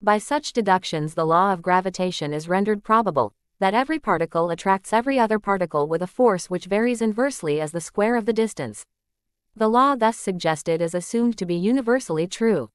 By such deductions the law of gravitation is rendered probable, that every particle attracts every other particle with a force which varies inversely as the square of the distance. The law thus suggested is assumed to be universally true.